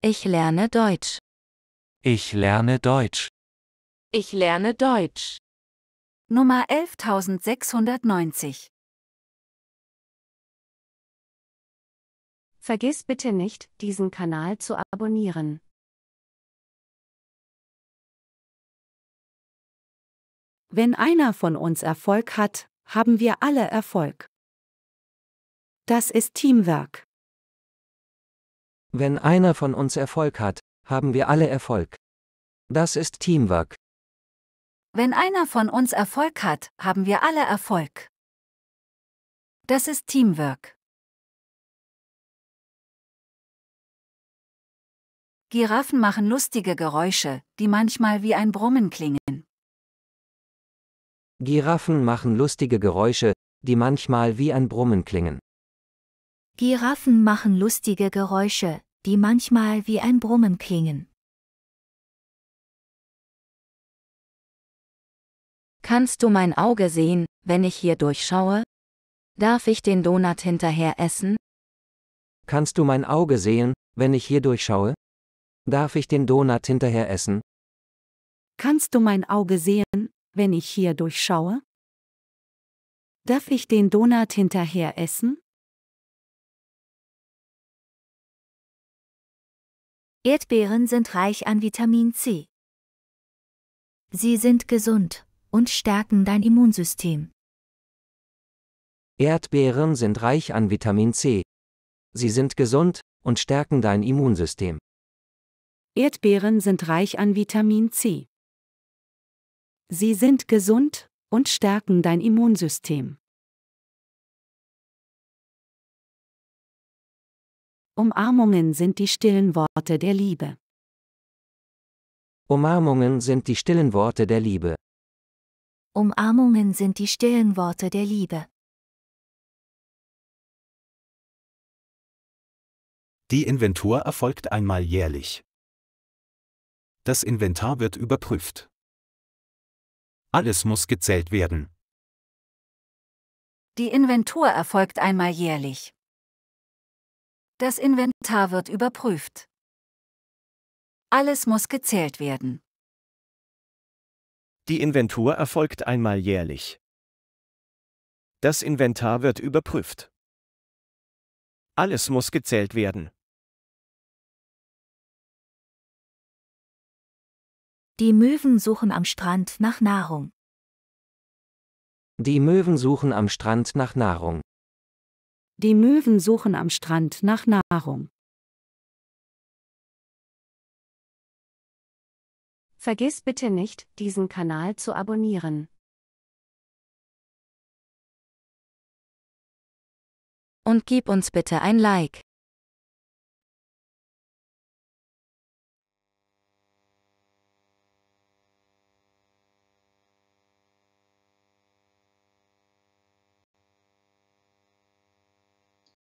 Ich lerne Deutsch. Ich lerne Deutsch. Ich lerne Deutsch. Nummer 11690. Vergiss bitte nicht, diesen Kanal zu abonnieren. Wenn einer von uns Erfolg hat, haben wir alle Erfolg. Das ist Teamwork. Wenn einer von uns Erfolg hat, haben wir alle Erfolg. Das ist Teamwork. Wenn einer von uns Erfolg hat, haben wir alle Erfolg. Das ist Teamwork. Giraffen machen lustige Geräusche, die manchmal wie ein Brummen klingen. Giraffen machen lustige Geräusche, die manchmal wie ein Brummen klingen. Giraffen machen lustige Geräusche, die manchmal wie ein Brummen klingen. Kannst du mein Auge sehen, wenn ich hier durchschaue? Darf ich den Donut hinterher essen? Kannst du mein Auge sehen, wenn ich hier durchschaue? Darf ich den Donut hinterher essen? Kannst du mein Auge sehen, wenn ich hier durchschaue? Darf ich den Donut hinterher essen? Erdbeeren sind reich an Vitamin C. Sie sind gesund und stärken dein Immunsystem. Erdbeeren sind reich an Vitamin C. Sie sind gesund und stärken dein Immunsystem. Erdbeeren sind reich an Vitamin C. Sie sind gesund und stärken dein Immunsystem. Umarmungen sind die stillen Worte der Liebe. Umarmungen sind die stillen Worte der Liebe. Umarmungen sind die stillen Worte der Liebe. Die Inventur erfolgt einmal jährlich. Das Inventar wird überprüft. Alles muss gezählt werden. Die Inventur erfolgt einmal jährlich. Das Inventar wird überprüft. Alles muss gezählt werden. Die Inventur erfolgt einmal jährlich. Das Inventar wird überprüft. Alles muss gezählt werden. Die Möwen suchen am Strand nach Nahrung. Die Möwen suchen am Strand nach Nahrung. Die Möwen suchen am Strand nach Nahrung. Vergiss bitte nicht, diesen Kanal zu abonnieren. Und gib uns bitte ein Like.